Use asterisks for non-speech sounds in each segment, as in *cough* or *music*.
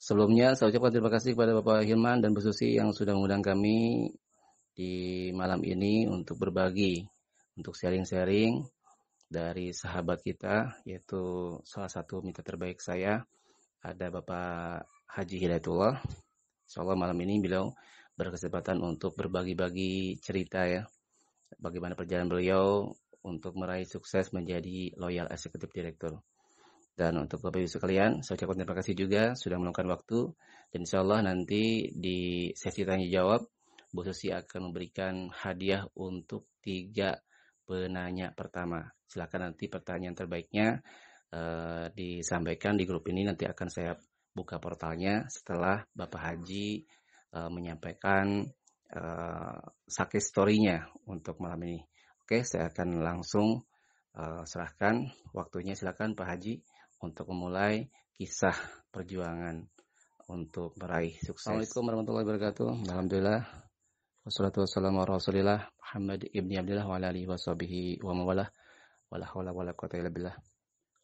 Sebelumnya saya ucapkan terima kasih kepada Bapak Hilman dan Bu Susi yang sudah mengundang kami di malam ini untuk berbagi, untuk sharing-sharing dari sahabat kita yaitu salah satu mitra terbaik saya ada Bapak Haji Hidayatullah. Insyaallah malam ini beliau berkesempatan untuk berbagi-bagi cerita ya bagaimana perjalanan beliau untuk meraih sukses menjadi loyal executive director. Dan untuk Bapak Ibu sekalian, saya ucapkan terima kasih juga sudah meluangkan waktu. Dan insya Allah nanti di sesi tanya jawab, Bu Susi akan memberikan hadiah untuk tiga penanya pertama. Silakan nanti pertanyaan terbaiknya uh, disampaikan di grup ini. Nanti akan saya buka portalnya setelah Bapak Haji uh, menyampaikan uh, eh, sake story-nya untuk malam ini. Oke, saya akan langsung uh, serahkan waktunya. Silakan Pak Haji untuk memulai kisah perjuangan untuk meraih sukses. Assalamualaikum warahmatullahi wabarakatuh. Alhamdulillah. Wassalatu wassalamu ala Rasulillah Muhammad ibni Abdullah wa alihi washabihi wa mawalah. Wala haula wala quwata illa billah.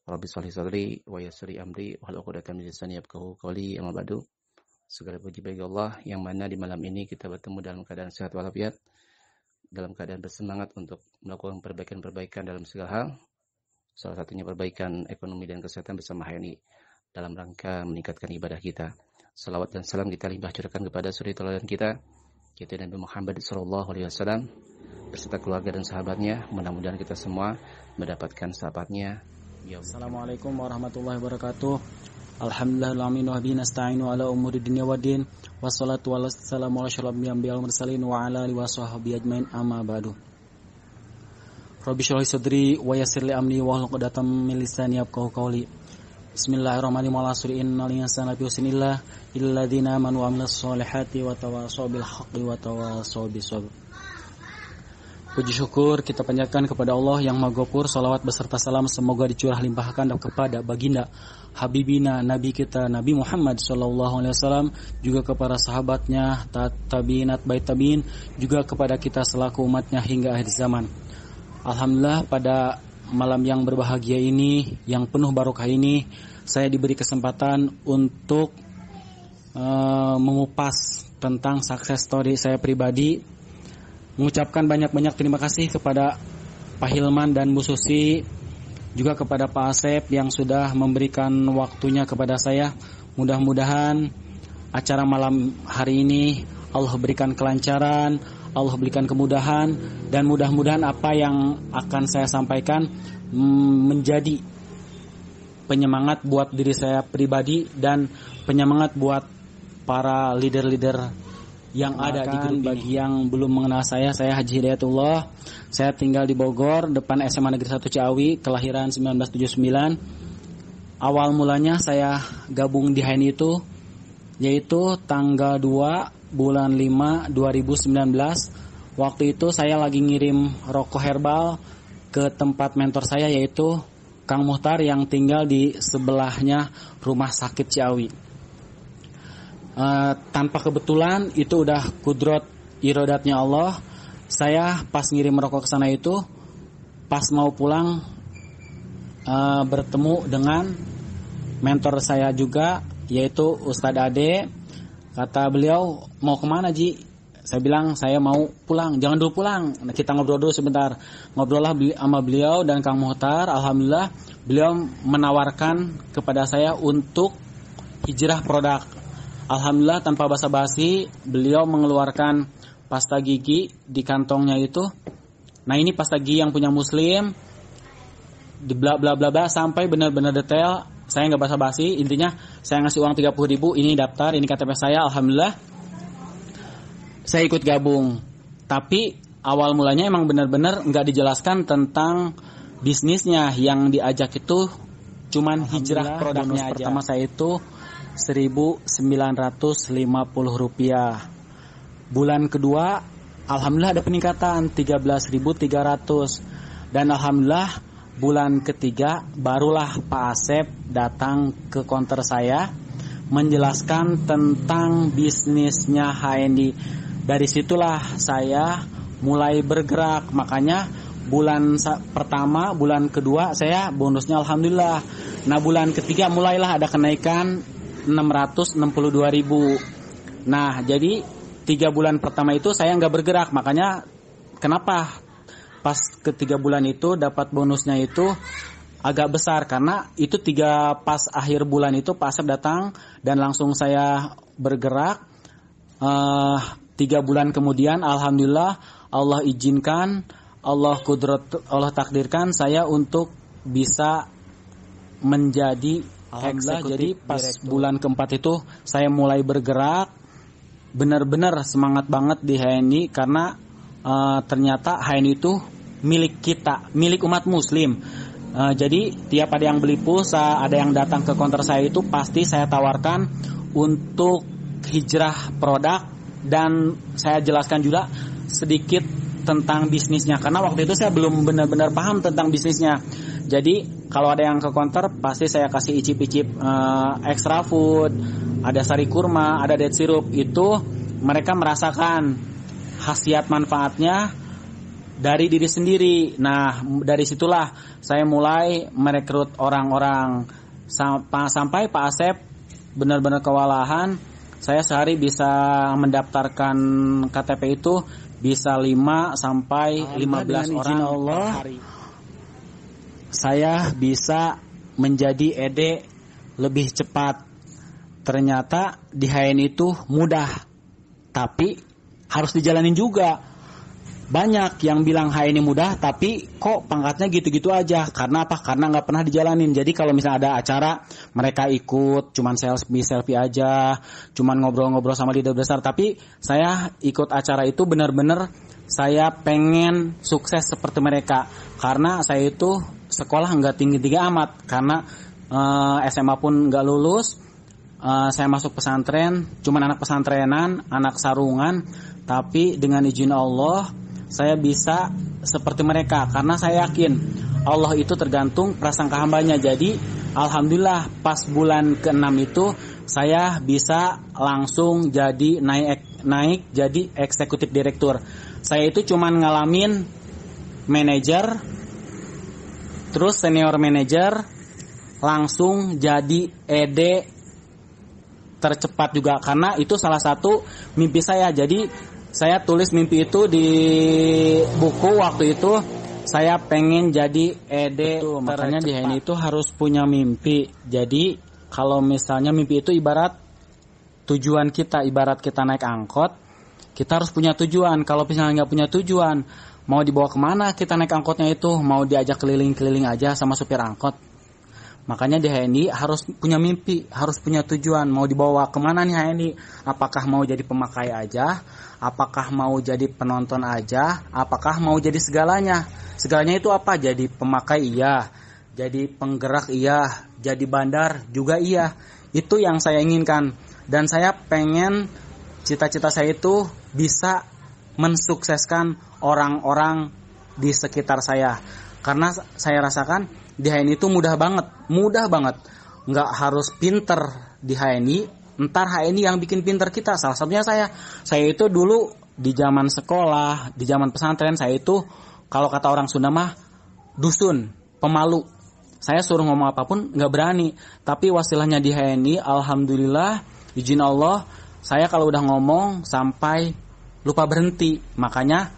Rabbi sholli sadri wa yassir amri wa hlul 'uqdatam min lisani yafqahu qawli amma ba'du. Segala puji bagi Allah yang mana di malam ini kita bertemu dalam keadaan sehat walafiat, dalam keadaan bersemangat untuk melakukan perbaikan-perbaikan dalam segala hal, Salah satunya perbaikan ekonomi dan kesehatan bersama HNI dalam rangka meningkatkan ibadah kita. Salawat dan salam kita limpah curahkan kepada suri teladan kita, kita Nabi Muhammad Sallallahu Alaihi Wasallam beserta keluarga dan sahabatnya. Mudah-mudahan kita semua mendapatkan sahabatnya. Ya Assalamualaikum warahmatullahi wabarakatuh. Alhamdulillah wa nasta'inu ala umuri wa din Wassalatu wassalamu ala mursalin wa ala alihi wa sahbihi ajmain amma ba'du Rabbi syrah sadri wa yassir li amri wa hlul 'uqdatam min lisani yafqahu qawli. Bismillahirrahmanirrahim. Asri innal insana fi husnillah illadzina amanu wa amilus solihati wa tawassaw bil haqqi wa tawassaw bis sabr. Puji syukur kita panjatkan kepada Allah yang Maha gopur. Salawat beserta salam semoga dicurah limpahkan kepada baginda Habibina Nabi kita Nabi Muhammad Sallallahu Alaihi Wasallam juga kepada sahabatnya tabiinat bait tabiin juga kepada kita selaku umatnya hingga akhir zaman. Alhamdulillah pada malam yang berbahagia ini, yang penuh barokah ini, saya diberi kesempatan untuk uh, mengupas tentang sukses story saya pribadi. Mengucapkan banyak-banyak terima kasih kepada Pak Hilman dan Bu Susi, juga kepada Pak Asep yang sudah memberikan waktunya kepada saya. Mudah-mudahan acara malam hari ini Allah berikan kelancaran, Allah berikan kemudahan dan mudah-mudahan apa yang akan saya sampaikan mm, menjadi penyemangat buat diri saya pribadi dan penyemangat buat para leader-leader yang ada di grup bagi ini. yang belum mengenal saya saya Haji Hidayatullah saya tinggal di Bogor depan SMA Negeri 1 Ciawi kelahiran 1979 awal mulanya saya gabung di HNI itu yaitu tanggal 2 bulan 5 2019 waktu itu saya lagi ngirim rokok herbal ke tempat mentor saya yaitu Kang Muhtar yang tinggal di sebelahnya rumah sakit Ciawi e, tanpa kebetulan itu udah kudrot irodatnya Allah saya pas ngirim rokok ke sana itu pas mau pulang e, bertemu dengan mentor saya juga yaitu Ustadz Ade kata beliau mau kemana Ji saya bilang saya mau pulang jangan dulu pulang nah, kita ngobrol dulu sebentar ngobrol lah sama beliau dan Kang Muhtar alhamdulillah beliau menawarkan kepada saya untuk hijrah produk alhamdulillah tanpa basa-basi beliau mengeluarkan pasta gigi di kantongnya itu nah ini pasta gigi yang punya muslim di bla bla bla bla sampai benar-benar detail saya nggak basa-basi intinya saya ngasih uang 30 ribu ini daftar ini KTP saya alhamdulillah saya ikut gabung tapi awal mulanya emang benar-benar nggak dijelaskan tentang bisnisnya yang diajak itu cuman hijrah produknya aja. pertama saya itu 1950 rupiah bulan kedua alhamdulillah ada peningkatan 13.300 dan alhamdulillah bulan ketiga barulah Pak Asep datang ke konter saya menjelaskan tentang bisnisnya HND. Dari situlah saya mulai bergerak. Makanya bulan pertama, bulan kedua saya bonusnya alhamdulillah. Nah, bulan ketiga mulailah ada kenaikan 662.000. Nah, jadi tiga bulan pertama itu saya nggak bergerak, makanya kenapa pas ketiga bulan itu dapat bonusnya itu agak besar karena itu tiga pas akhir bulan itu pasar datang dan langsung saya bergerak uh, tiga bulan kemudian alhamdulillah Allah izinkan Allah kudrat Allah takdirkan saya untuk bisa menjadi eksekutif jadi pas direktur. bulan keempat itu saya mulai bergerak benar-benar semangat banget di HNI karena uh, ternyata HNI itu milik kita, milik umat muslim. Uh, jadi tiap ada yang beli pulsa, ada yang datang ke konter saya itu pasti saya tawarkan untuk hijrah produk dan saya jelaskan juga sedikit tentang bisnisnya karena waktu itu saya belum benar-benar paham tentang bisnisnya. Jadi kalau ada yang ke konter pasti saya kasih icip-icip uh, extra food, ada sari kurma, ada dead syrup itu mereka merasakan khasiat manfaatnya dari diri sendiri. Nah, dari situlah saya mulai merekrut orang-orang sampai Pak Asep benar-benar kewalahan. Saya sehari bisa mendaftarkan KTP itu bisa 5 sampai 15 orang Allah, hari. Saya bisa menjadi ED lebih cepat. Ternyata di HN itu mudah, tapi harus dijalanin juga banyak yang bilang hal ini mudah tapi kok pangkatnya gitu-gitu aja karena apa karena nggak pernah dijalanin jadi kalau misalnya ada acara mereka ikut cuman selfie selfie aja cuman ngobrol-ngobrol sama leader besar tapi saya ikut acara itu benar-benar saya pengen sukses seperti mereka karena saya itu sekolah nggak tinggi-tinggi amat karena uh, eh, SMA pun nggak lulus uh, saya masuk pesantren cuman anak pesantrenan anak sarungan tapi dengan izin Allah saya bisa seperti mereka karena saya yakin Allah itu tergantung prasangka hambanya. Jadi alhamdulillah pas bulan ke-6 itu saya bisa langsung jadi naik naik jadi eksekutif direktur. Saya itu cuman ngalamin manajer terus senior manajer langsung jadi ED tercepat juga karena itu salah satu mimpi saya. Jadi saya tulis mimpi itu di buku waktu itu saya pengen jadi ED tuh, makanya di HNI itu harus punya mimpi jadi kalau misalnya mimpi itu ibarat tujuan kita ibarat kita naik angkot kita harus punya tujuan kalau misalnya nggak punya tujuan mau dibawa kemana kita naik angkotnya itu mau diajak keliling-keliling aja sama supir angkot Makanya di HNI harus punya mimpi, harus punya tujuan. Mau dibawa kemana nih HNI? Apakah mau jadi pemakai aja? Apakah mau jadi penonton aja? Apakah mau jadi segalanya? Segalanya itu apa? Jadi pemakai iya, jadi penggerak iya, jadi bandar juga iya. Itu yang saya inginkan. Dan saya pengen cita-cita saya itu bisa mensukseskan orang-orang di sekitar saya. Karena saya rasakan di HNI itu mudah banget mudah banget nggak harus pinter di HNI ntar HNI yang bikin pinter kita salah satunya saya saya itu dulu di zaman sekolah di zaman pesantren saya itu kalau kata orang Sunda mah dusun pemalu saya suruh ngomong apapun nggak berani tapi wasilahnya di HNI alhamdulillah izin Allah saya kalau udah ngomong sampai lupa berhenti makanya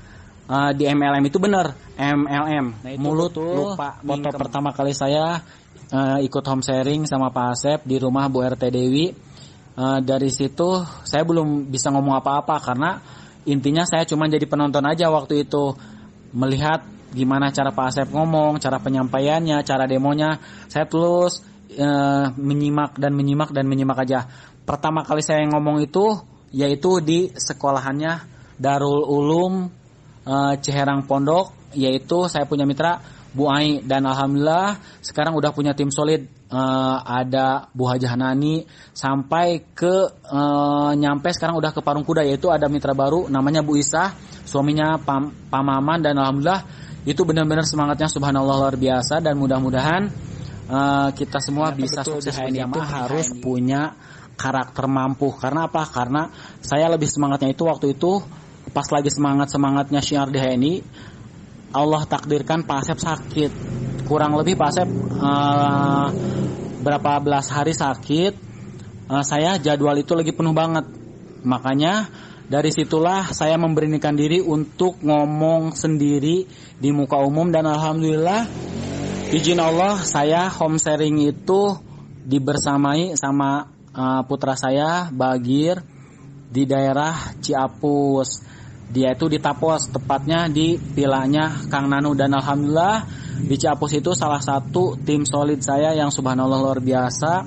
eh, di MLM itu benar MLM nah, mulut betul. lupa foto pertama kali saya uh, ikut home sharing sama Pak Asep di rumah Bu RT Dewi uh, dari situ saya belum bisa ngomong apa-apa karena intinya saya cuma jadi penonton aja waktu itu melihat gimana cara Pak Asep ngomong cara penyampaiannya cara demonya saya terus uh, menyimak dan menyimak dan menyimak aja pertama kali saya ngomong itu yaitu di sekolahannya Darul Ulum uh, Ciherang Pondok yaitu saya punya mitra Bu Ai dan alhamdulillah sekarang udah punya tim solid uh, ada Bu Hajah Nani sampai ke uh, nyampe sekarang udah ke Parung Kuda yaitu ada mitra baru namanya Bu Isah suaminya Pam, Pamaman dan alhamdulillah itu benar-benar semangatnya subhanallah luar biasa dan mudah-mudahan uh, kita semua ya, bisa sukses ini. Itu harus punya karakter mampu karena apa karena saya lebih semangatnya itu waktu itu pas lagi semangat semangatnya syiar di HNI Allah takdirkan Pak Asep sakit kurang lebih Pak Asep uh, eh, berapa belas hari sakit uh, saya jadwal itu lagi penuh banget makanya dari situlah saya memberanikan diri untuk ngomong sendiri di muka umum dan alhamdulillah izin Allah saya home sharing itu dibersamai sama uh, putra saya Bagir di daerah Ciapus. Dia itu di Tapos, tepatnya di pilanya Kang Nano dan alhamdulillah di Capus itu salah satu tim solid saya yang subhanallah luar biasa.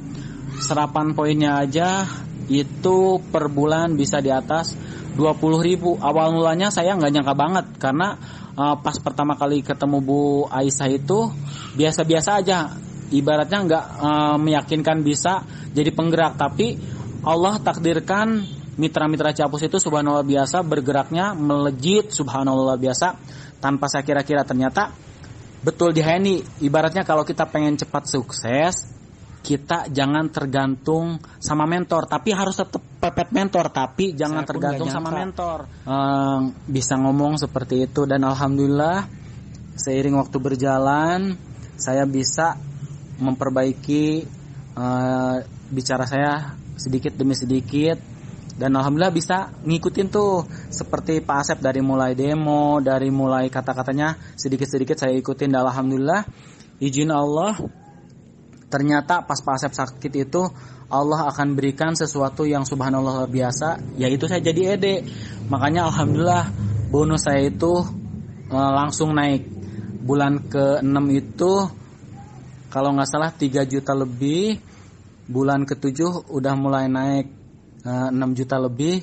Serapan poinnya aja itu per bulan bisa di atas 20 ribu awal mulanya saya nggak nyangka banget karena uh, pas pertama kali ketemu Bu Aisyah itu biasa-biasa aja ibaratnya nggak uh, meyakinkan bisa jadi penggerak tapi Allah takdirkan mitra-mitra capus itu subhanallah biasa bergeraknya melejit subhanallah biasa tanpa saya kira-kira ternyata betul di dihayani ibaratnya kalau kita pengen cepat sukses kita jangan tergantung sama mentor tapi harus tetap pepet mentor tapi jangan tergantung sama mentor um, bisa ngomong seperti itu dan alhamdulillah seiring waktu berjalan saya bisa memperbaiki uh, bicara saya sedikit demi sedikit dan alhamdulillah bisa ngikutin tuh seperti Pak Asep dari mulai demo dari mulai kata-katanya sedikit-sedikit saya ikutin dan alhamdulillah izin Allah ternyata pas Pak Asep sakit itu Allah akan berikan sesuatu yang subhanallah luar biasa yaitu saya jadi ede makanya alhamdulillah bonus saya itu eh, langsung naik bulan ke-6 itu kalau nggak salah 3 juta lebih bulan ke-7 udah mulai naik 6 eh, juta lebih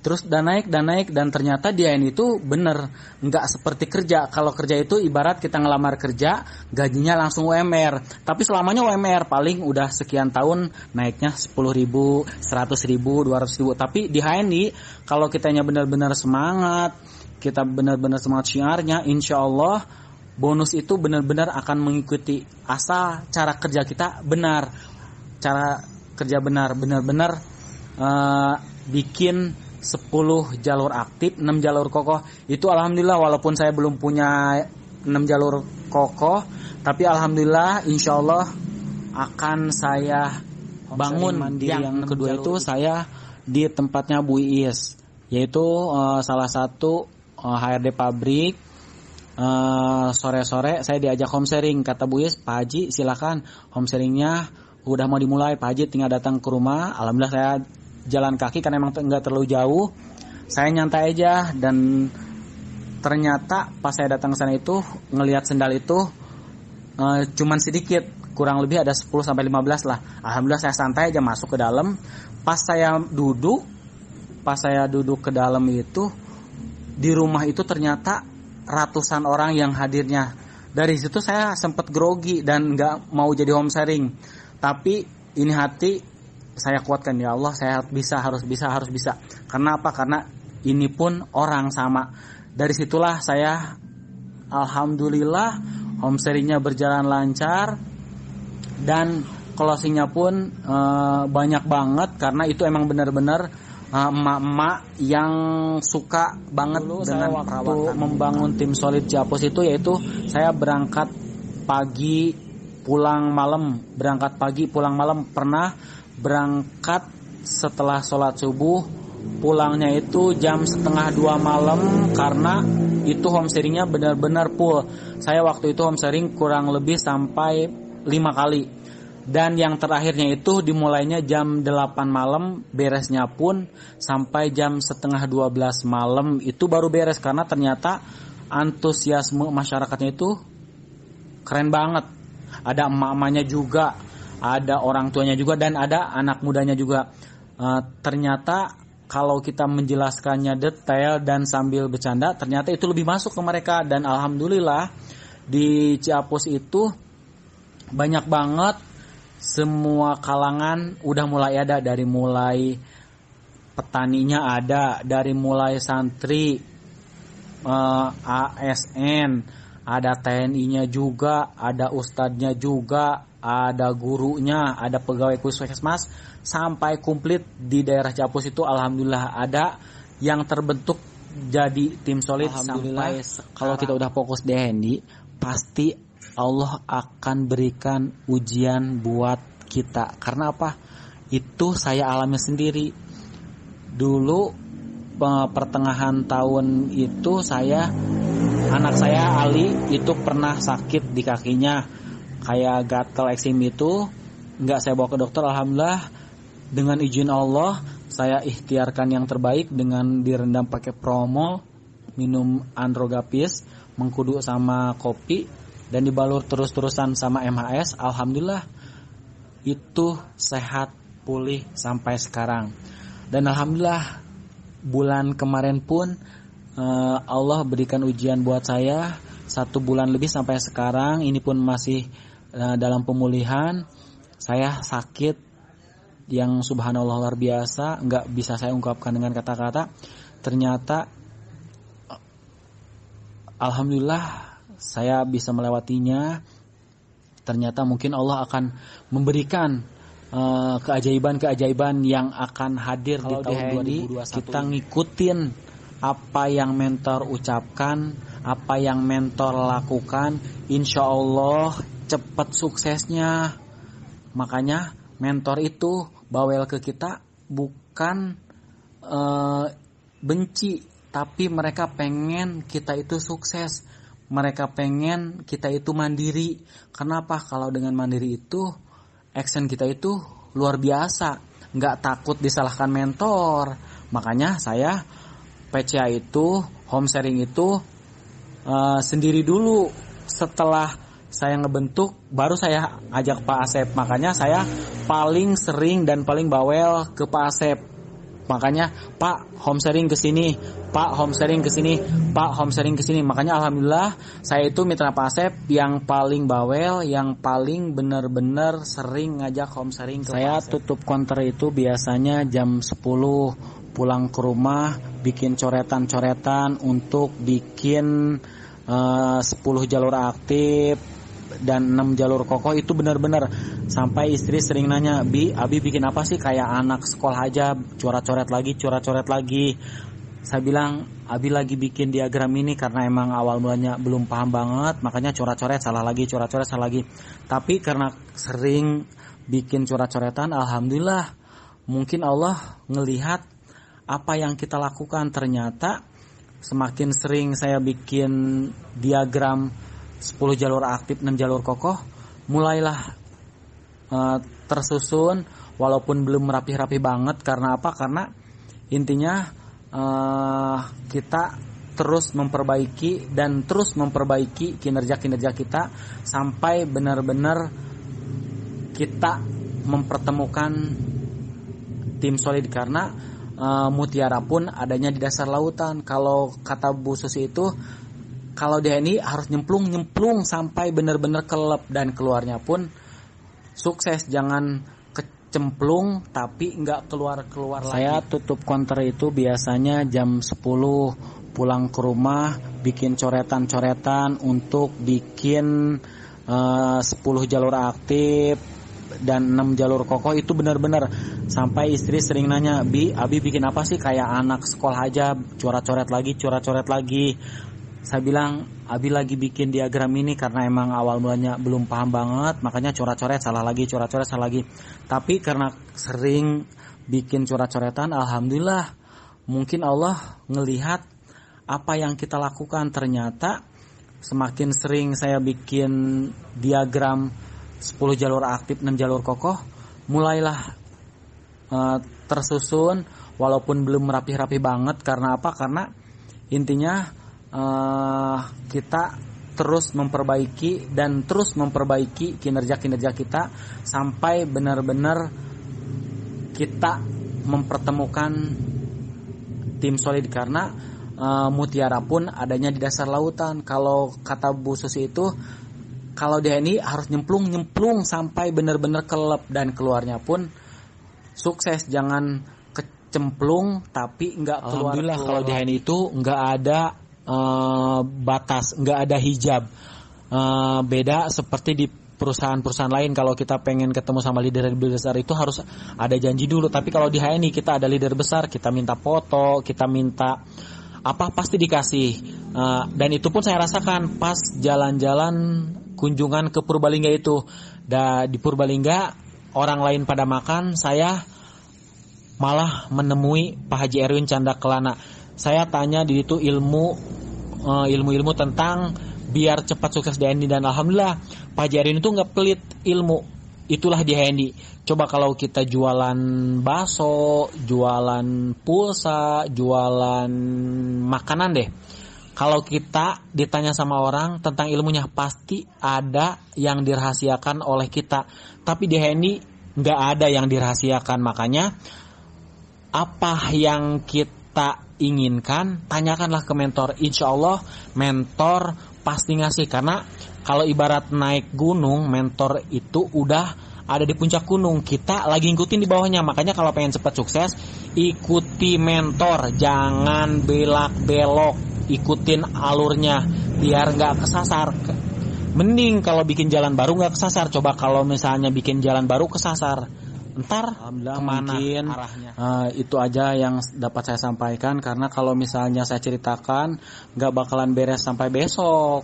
terus dan naik dan naik dan ternyata dia ini tuh bener nggak seperti kerja kalau kerja itu ibarat kita ngelamar kerja gajinya langsung UMR tapi selamanya UMR paling udah sekian tahun naiknya 10 ribu 100 ribu 200 ribu tapi di HNI kalau kitanya benar-benar semangat kita benar-benar semangat syiarnya insya Allah bonus itu benar-benar akan mengikuti asal cara kerja kita benar cara kerja benar benar-benar Eh, bikin 10 jalur aktif, 6 jalur kokoh. Itu alhamdulillah walaupun saya belum punya 6 jalur kokoh, tapi alhamdulillah insya Allah akan saya bangun yang, yang kedua jalur. itu saya di tempatnya Bu Iis, yaitu uh, salah satu uh, eh, HRD pabrik sore-sore uh, saya diajak home sharing kata Bu Iis, Pak Haji silakan home sharingnya udah mau dimulai Pak Haji tinggal datang ke rumah alhamdulillah saya jalan kaki karena emang nggak terlalu jauh saya nyantai aja dan ternyata pas saya datang ke sana itu ngelihat sendal itu uh, cuman sedikit kurang lebih ada 10 sampai 15 lah alhamdulillah saya santai aja masuk ke dalam pas saya duduk pas saya duduk ke dalam itu di rumah itu ternyata ratusan orang yang hadirnya dari situ saya sempat grogi dan nggak mau jadi home sharing tapi ini hati saya kuatkan ya Allah saya bisa harus bisa harus bisa kenapa karena ini pun orang sama dari situlah saya alhamdulillah homesteadingnya berjalan lancar dan closingnya pun e, banyak banget karena itu emang benar-benar eh, emak-emak yang suka banget Dulu dengan waktu membangun tim solid Japos itu yaitu saya berangkat pagi pulang malam berangkat pagi pulang malam pernah berangkat setelah sholat subuh pulangnya itu jam setengah dua malam karena itu homesteadingnya benar-benar full saya waktu itu homesteading kurang lebih sampai lima kali dan yang terakhirnya itu dimulainya jam 8 malam beresnya pun sampai jam setengah 12 malam itu baru beres karena ternyata antusiasme masyarakatnya itu keren banget ada emak-emaknya juga ada orang tuanya juga dan ada anak mudanya juga. Uh, ternyata kalau kita menjelaskannya detail dan sambil bercanda, ternyata itu lebih masuk ke mereka dan alhamdulillah di Ciapus itu banyak banget semua kalangan udah mulai ada dari mulai petaninya ada, dari mulai santri, uh, eh, ASN, ada TNI-nya juga, ada ustadznya juga, ada gurunya, ada pegawai puskesmas sampai komplit di daerah Capus itu alhamdulillah ada yang terbentuk jadi tim solid sampai sekarang. kalau kita udah fokus di Hendy pasti Allah akan berikan ujian buat kita karena apa itu saya alami sendiri dulu eh, pertengahan tahun itu saya anak saya Ali itu pernah sakit di kakinya kayak gatel eksim itu nggak saya bawa ke dokter alhamdulillah dengan izin Allah saya ikhtiarkan yang terbaik dengan direndam pakai promo, minum androgapis mengkudu sama kopi dan dibalur terus-terusan sama MHS alhamdulillah itu sehat pulih sampai sekarang dan alhamdulillah bulan kemarin pun Eh, Allah berikan ujian buat saya satu bulan lebih sampai sekarang ini pun masih eh, dalam pemulihan saya sakit yang subhanallah luar biasa nggak bisa saya ungkapkan dengan kata-kata ternyata alhamdulillah saya bisa melewatinya ternyata mungkin Allah akan memberikan eh, keajaiban-keajaiban uh, yang akan hadir Kalau di tahun di 2021 kita ngikutin apa yang mentor ucapkan, apa yang mentor lakukan, insya Allah cepat suksesnya. Makanya mentor itu bawel ke kita bukan e, benci, tapi mereka pengen kita itu sukses. Mereka pengen kita itu mandiri. Kenapa? Kalau dengan mandiri itu, action kita itu luar biasa. Nggak takut disalahkan mentor. Makanya saya PCA itu, home sharing itu uh, sendiri dulu. Setelah saya ngebentuk, baru saya ajak Pak Asep. Makanya saya paling sering dan paling bawel ke Pak Asep. Makanya Pak home sharing ke sini, Pak home sharing ke sini, Pak home sharing ke sini. Makanya alhamdulillah saya itu mitra Pak Asep yang paling bawel, yang paling bener-bener sering ngajak home sharing ke Saya Pak Asep. tutup konter itu biasanya jam 10 pulang ke rumah bikin coretan-coretan untuk bikin eh, uh, 10 jalur aktif dan 6 jalur kokoh itu benar-benar sampai istri sering nanya bi abi bikin apa sih kayak anak sekolah aja coret-coret lagi coret-coret lagi saya bilang abi lagi bikin diagram ini karena emang awal mulanya belum paham banget makanya coret-coret salah lagi coret-coret salah lagi tapi karena sering bikin coret-coretan alhamdulillah mungkin Allah ngelihat apa yang kita lakukan ternyata semakin sering saya bikin diagram 10 jalur aktif 6 jalur kokoh mulailah e, tersusun walaupun belum rapi-rapi banget karena apa karena intinya e, kita terus memperbaiki dan terus memperbaiki kinerja-kinerja kita sampai benar-benar kita mempertemukan tim solid karena Eh, mutiara pun adanya di dasar lautan. Kalau kata Bu Susi itu kalau dia ini harus nyemplung nyemplung sampai benar-benar kelep dan keluarnya pun sukses jangan kecemplung tapi nggak keluar-keluar lagi. Saya tutup konter itu biasanya jam 10 pulang ke rumah bikin coretan-coretan untuk bikin eh, uh, 10 jalur aktif dan 6 jalur kokoh itu benar-benar sampai istri sering nanya bi abi bikin apa sih kayak anak sekolah aja coret-coret lagi coret-coret lagi saya bilang abi lagi bikin diagram ini karena emang awal mulanya belum paham banget makanya coret-coret salah lagi coret-coret salah lagi tapi karena sering bikin coret-coretan alhamdulillah mungkin Allah ngelihat apa yang kita lakukan ternyata semakin sering saya bikin diagram 10 jalur aktif 6 jalur kokoh mulailah e, tersusun walaupun belum rapi-rapi banget karena apa karena intinya e, kita terus memperbaiki dan terus memperbaiki kinerja-kinerja kita sampai benar-benar kita mempertemukan tim solid karena uh, mutiara pun adanya di dasar lautan kalau kata Bu Susi itu kalau dia ini harus nyemplung nyemplung sampai benar-benar kelep dan keluarnya pun sukses jangan kecemplung tapi nggak keluar alhamdulillah keluar. kalau di ini itu nggak ada uh, batas nggak ada hijab uh, beda seperti di perusahaan-perusahaan lain kalau kita pengen ketemu sama leader besar itu harus ada janji dulu tapi kalau di HNI kita ada leader besar kita minta foto kita minta apa pasti dikasih eh, dan itu pun saya rasakan pas jalan-jalan kunjungan ke Purbalingga itu. Da, di Purbalingga orang lain pada makan, saya malah menemui Pak Haji Erwin Canda Kelana. Saya tanya di itu ilmu eh, ilmu-ilmu tentang biar cepat sukses di dan alhamdulillah Pak Haji Erwin itu nggak pelit ilmu. Itulah di Hendy. Coba kalau kita jualan baso, jualan pulsa, jualan makanan deh kalau kita ditanya sama orang tentang ilmunya pasti ada yang dirahasiakan oleh kita tapi di Hendy nggak ada yang dirahasiakan makanya apa yang kita inginkan tanyakanlah ke mentor insya Allah mentor pasti ngasih karena kalau ibarat naik gunung mentor itu udah ada di puncak gunung kita lagi ngikutin di bawahnya makanya kalau pengen cepat sukses ikuti mentor jangan belak belok ikutin alurnya biar nggak kesasar mending kalau bikin jalan baru nggak kesasar coba kalau misalnya bikin jalan baru kesasar ntar kemana mungkin arahnya. Uh, itu aja yang dapat saya sampaikan karena kalau misalnya saya ceritakan nggak bakalan beres sampai besok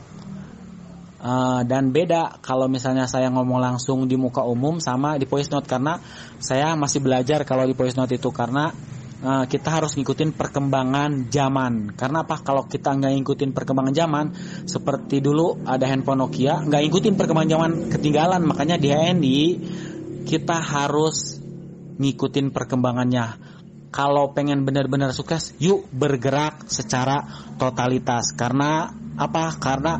uh, dan beda kalau misalnya saya ngomong langsung di muka umum sama di voice note karena saya masih belajar kalau di voice note itu karena Eh, kita harus ngikutin perkembangan zaman. Karena apa? Kalau kita nggak ngikutin perkembangan zaman, seperti dulu ada handphone Nokia, nggak ngikutin perkembangan zaman ketinggalan. Makanya di HNI kita harus ngikutin perkembangannya. Kalau pengen benar-benar sukses, yuk bergerak secara totalitas. Karena apa? Karena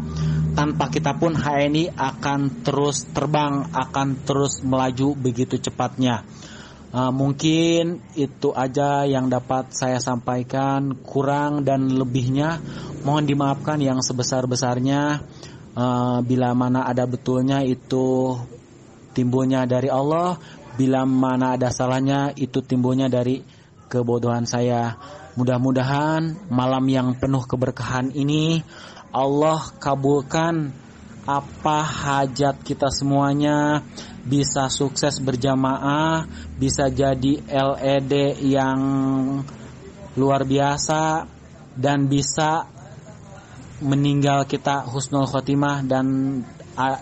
tanpa kita pun HNI akan terus terbang, akan terus melaju begitu cepatnya. Ah, mungkin itu aja yang dapat saya sampaikan. Kurang dan lebihnya mohon dimaafkan yang sebesar-besarnya. Uh, bila mana ada betulnya itu timbulnya dari Allah, bila mana ada salahnya itu timbulnya dari kebodohan saya. Mudah-mudahan malam yang penuh keberkahan ini Allah kabulkan apa hajat kita semuanya bisa sukses berjamaah, bisa jadi LED yang luar biasa dan bisa meninggal kita husnul khotimah dan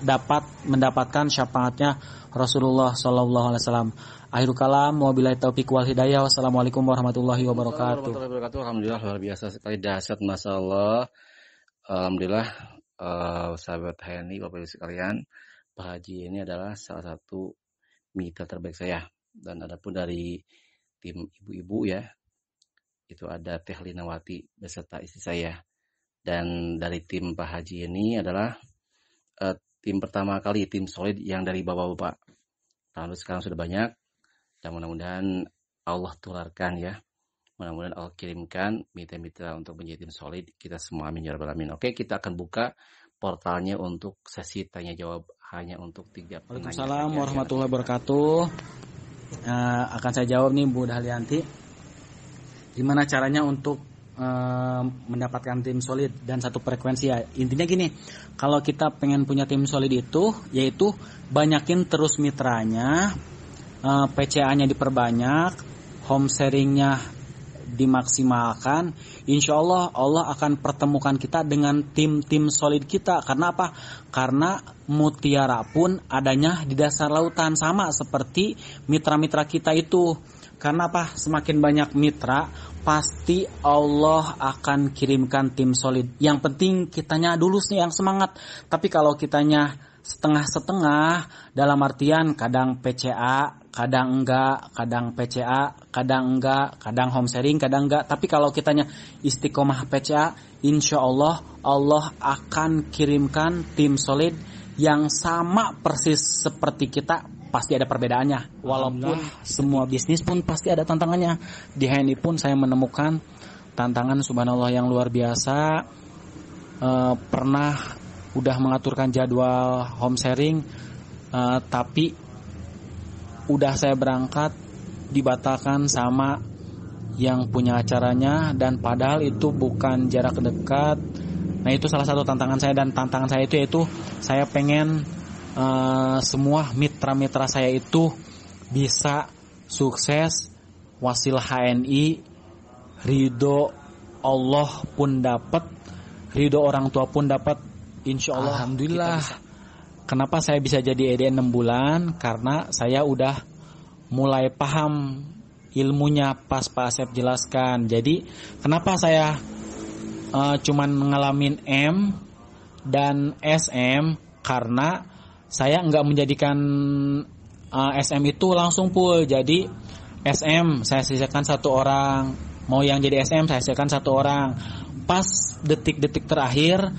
dapat mendapatkan syafaatnya Rasulullah Shallallahu Alaihi Wasallam. Akhir kalam, wabillahi taufiq wal hidayah. Wassalamualaikum warahmatullahi wabarakatuh. Alhamdulillah luar biasa sekali dahsyat masalah. Alhamdulillah uh, sahabat Hani, bapak ibu sekalian. Pak Haji ini adalah salah satu mitra terbaik saya. Dan ada pun dari tim ibu-ibu ya, itu ada Teh Linawati beserta istri saya. Dan dari tim Pak Haji ini adalah uh, tim pertama kali, tim solid yang dari bapak-bapak. Lalu sekarang sudah banyak, dan mudah-mudahan Allah tularkan ya. Mudah-mudahan Allah kirimkan mitra-mitra untuk menjadi tim solid. Kita semua amin ya rabbal alamin. Oke, kita akan buka portalnya untuk sesi tanya jawab hanya untuk tiga penanya. Waalaikumsalam warahmatullahi wabarakatuh. Uh, akan saya jawab nih Bu Dahlianti. Gimana caranya untuk eh, mendapatkan tim solid dan satu frekuensi ya? Intinya gini, kalau kita pengen punya tim solid itu, yaitu banyakin terus mitranya, eh, PCA-nya diperbanyak, home sharingnya dimaksimalkan, insya Allah Allah akan pertemukan kita dengan tim-tim solid kita. Karena apa? Karena mutiara pun adanya di dasar lautan sama seperti mitra-mitra kita itu. Karena apa? Semakin banyak mitra, pasti Allah akan kirimkan tim solid. Yang penting kitanya dulu sih yang semangat. Tapi kalau kitanya setengah-setengah dalam artian kadang PCA kadang enggak, kadang PCA, kadang enggak, kadang home sharing, kadang enggak. Tapi kalau kitanya istiqomah PCA, insya Allah Allah akan kirimkan tim solid yang sama persis seperti kita pasti ada perbedaannya. Walaupun semua bisnis pun pasti ada tantangannya. Di HNI pun saya menemukan tantangan subhanallah yang luar biasa. E, pernah udah mengaturkan jadwal home sharing, e, tapi udah saya berangkat dibatalkan sama yang punya acaranya dan padahal itu bukan jarak dekat. Nah, itu salah satu tantangan saya dan tantangan saya itu yaitu saya pengen uh, semua mitra-mitra saya itu bisa sukses wasil HNI ridho Allah pun dapat ridho orang tua pun dapat insya Allah alhamdulillah Kenapa saya bisa jadi EDN 6 bulan? Karena saya udah mulai paham ilmunya pas Pak Asep jelaskan. Jadi kenapa saya uh, cuman ngalamin M dan SM karena saya nggak menjadikan uh, eh, SM itu langsung full. Jadi SM saya sisakan satu orang, mau yang jadi SM saya sisakan satu orang. Pas detik-detik terakhir,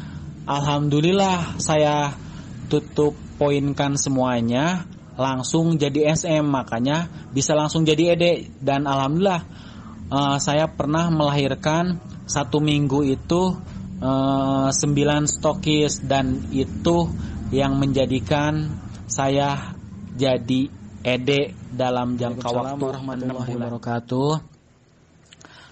alhamdulillah saya tutup poinkan semuanya langsung jadi SM makanya bisa langsung jadi ED dan alhamdulillah uh, saya pernah melahirkan satu minggu itu uh, eh, 9 stokis dan itu yang menjadikan saya jadi ED dalam jangka waktu 6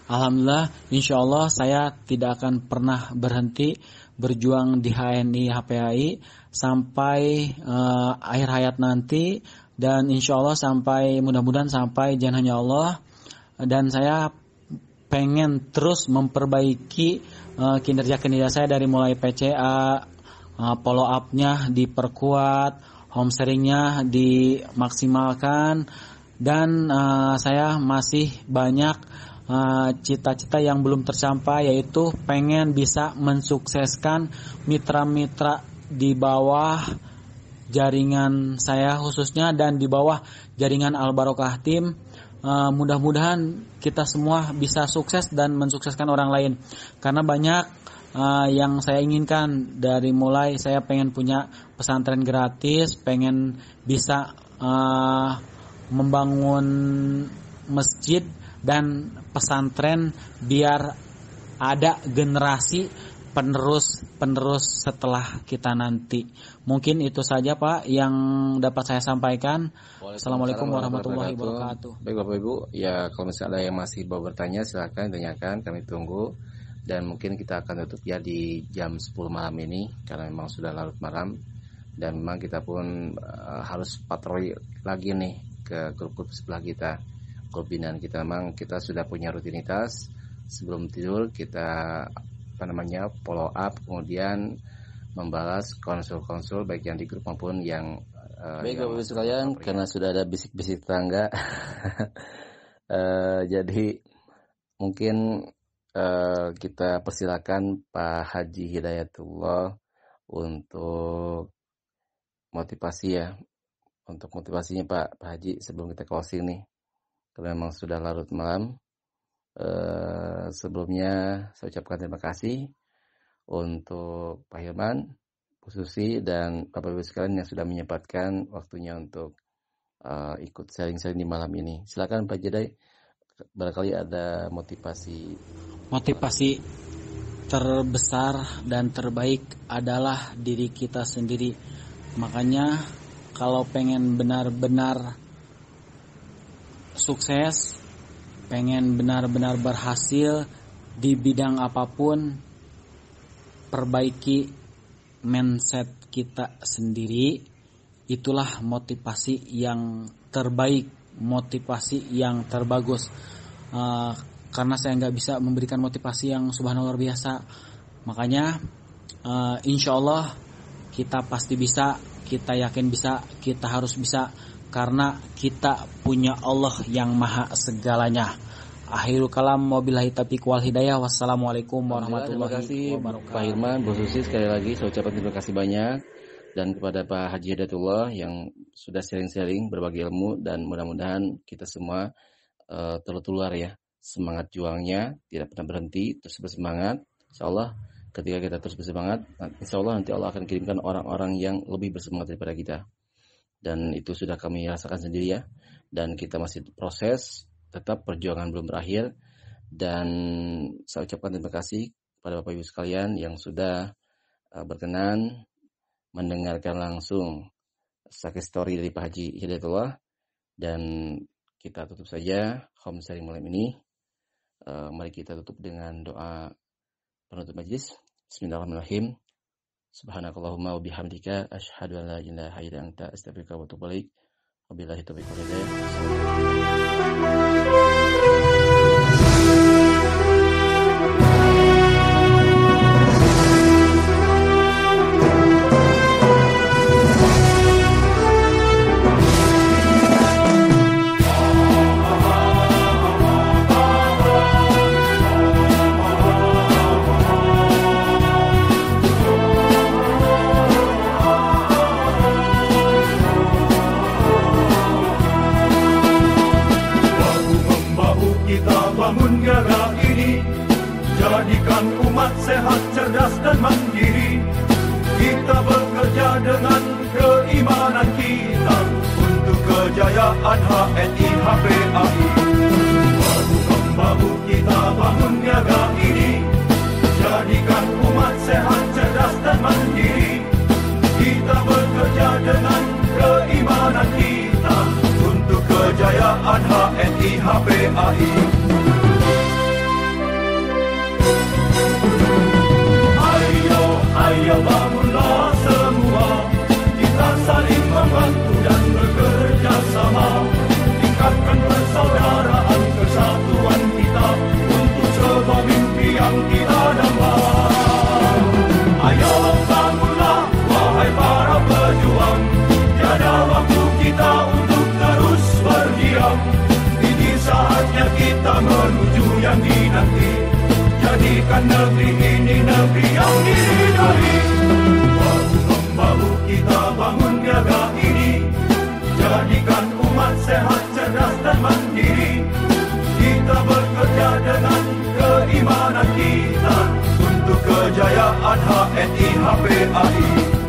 Alhamdulillah, insya Allah saya tidak akan pernah berhenti berjuang di HNI HPAI sampai uh, akhir hayat nanti dan insya Allah sampai mudah-mudahan sampai jangan hanya Allah dan saya pengen terus memperbaiki uh, eh, kinerja kinerja saya dari mulai PCA uh, eh, follow upnya diperkuat home sharingnya dimaksimalkan dan uh, saya masih banyak cita-cita uh, yang belum tercapai yaitu pengen bisa mensukseskan mitra-mitra di bawah jaringan saya khususnya dan di bawah jaringan Al Barokah Tim. Uh, mudah-mudahan kita semua bisa sukses dan mensukseskan orang lain karena banyak uh, yang saya inginkan dari mulai saya pengen punya pesantren gratis, pengen bisa uh, membangun masjid dan pesantren biar ada generasi penerus penerus setelah kita nanti. Mungkin itu saja Pak yang dapat saya sampaikan. Assalamualaikum warahmatullahi wabarakatuh. Baik Bapak Ibu, ya kalau misalnya ada yang masih mau bertanya silahkan tanyakan, kami tunggu. Dan mungkin kita akan tutup ya di jam 10 malam ini karena memang sudah larut malam dan memang kita pun uh, harus patroli lagi nih ke grup-grup sebelah kita. Grup kita memang kita sudah punya rutinitas sebelum tidur kita apa namanya follow up kemudian membalas konsul-konsul baik yang di grup maupun yang uh, baik bapak ibu sekalian karena ya. sudah ada bisik-bisik tangga uh, *laughs* eh, jadi mungkin uh, kita persilakan Pak Haji Hidayatullah untuk motivasi ya untuk motivasinya Pak Pak Haji sebelum kita closing nih karena memang sudah larut malam Eh, sebelumnya saya ucapkan terima kasih untuk Pak Hilman, Bu Susi, dan Bapak Ibu sekalian yang sudah menyempatkan waktunya untuk uh, ikut sharing-sharing di malam ini. Silakan Pak Jedai, barangkali ada motivasi. Motivasi terbesar dan terbaik adalah diri kita sendiri. Makanya kalau pengen benar-benar sukses pengen benar-benar berhasil di bidang apapun, perbaiki mindset kita sendiri. Itulah motivasi yang terbaik, motivasi yang terbagus. Uh, karena saya nggak bisa memberikan motivasi yang subhanallah luar biasa, makanya uh, insya Allah kita pasti bisa, kita yakin bisa, kita harus bisa karena kita punya Allah yang maha segalanya. Akhirul kalam wabillahi tapi kual hidayah. Wassalamualaikum warahmatullahi wabarakatuh. Pak Irman, Bu Susi sekali lagi saya ucapkan terima kasih banyak dan kepada Pak Haji Hidayatullah yang sudah sharing-sharing berbagi ilmu dan mudah-mudahan kita semua uh, tertular ya semangat juangnya tidak pernah berhenti terus bersemangat insya Allah ketika kita terus bersemangat insya Allah nanti Allah akan kirimkan orang-orang yang lebih bersemangat daripada kita dan itu sudah kami rasakan sendiri ya dan kita masih proses tetap perjuangan belum berakhir dan saya ucapkan terima kasih kepada Bapak Ibu sekalian yang sudah eh, berkenan mendengarkan langsung sakit story dari Pak Haji Hidayatullah dan kita tutup saja home sharing malam ini. Eh, mari kita tutup dengan doa penutup majlis. Bismillahirrahmanirrahim. Subhanakallahumma wa bihamdika asyhadu an la ilaha illa anta astaghfiruka wa atubu ilaik. Wabillahi taufiq wal hidayah. be up. nanti-nanti Jadikan negeri ini negeri yang dihindari Bahu membahu kita bangun gagah ini Jadikan umat sehat, cerdas dan mandiri Kita bekerja dengan keimanan kita Untuk kejayaan HNI HPAI